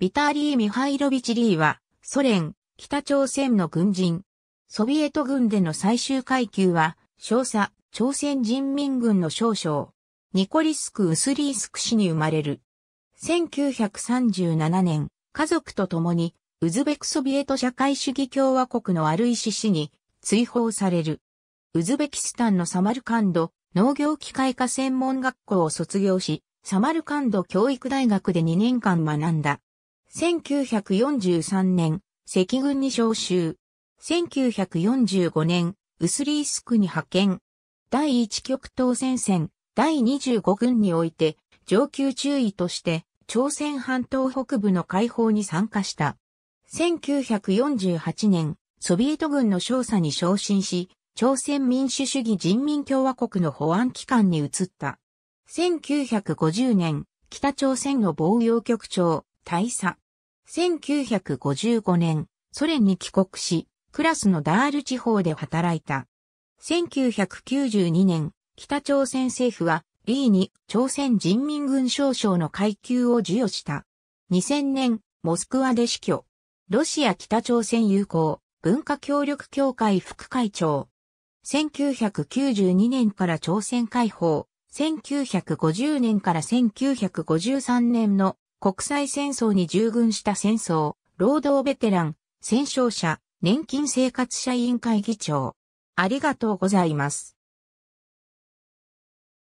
ビターリー・ミハイロビチ・リーは、ソ連、北朝鮮の軍人。ソビエト軍での最終階級は、少佐、朝鮮人民軍の少将。ニコリスク・ウスリースク氏に生まれる。1937年、家族と共に、ウズベクソビエト社会主義共和国のアルイシ氏に追放される。ウズベキスタンのサマルカンド農業機械科専門学校を卒業し、サマルカンド教育大学で2年間学んだ。1943年、赤軍に召集。1945年、ウスリースクに派遣。第1極東戦線、第25軍において、上級中尉として、朝鮮半島北部の解放に参加した。1948年、ソビエト軍の少佐に昇進し、朝鮮民主主義人民共和国の保安機関に移った。1950年、北朝鮮の防衛局長、大佐。1955年、ソ連に帰国し、クラスのダール地方で働いた。1992年、北朝鮮政府は、リーに朝鮮人民軍少将の階級を授与した。2000年、モスクワで死去。ロシア北朝鮮友好文化協力協会副会長。1992年から朝鮮解放。1950年から1953年の国際戦争に従軍した戦争、労働ベテラン、戦勝者、年金生活者委員会議長。ありがとうございます。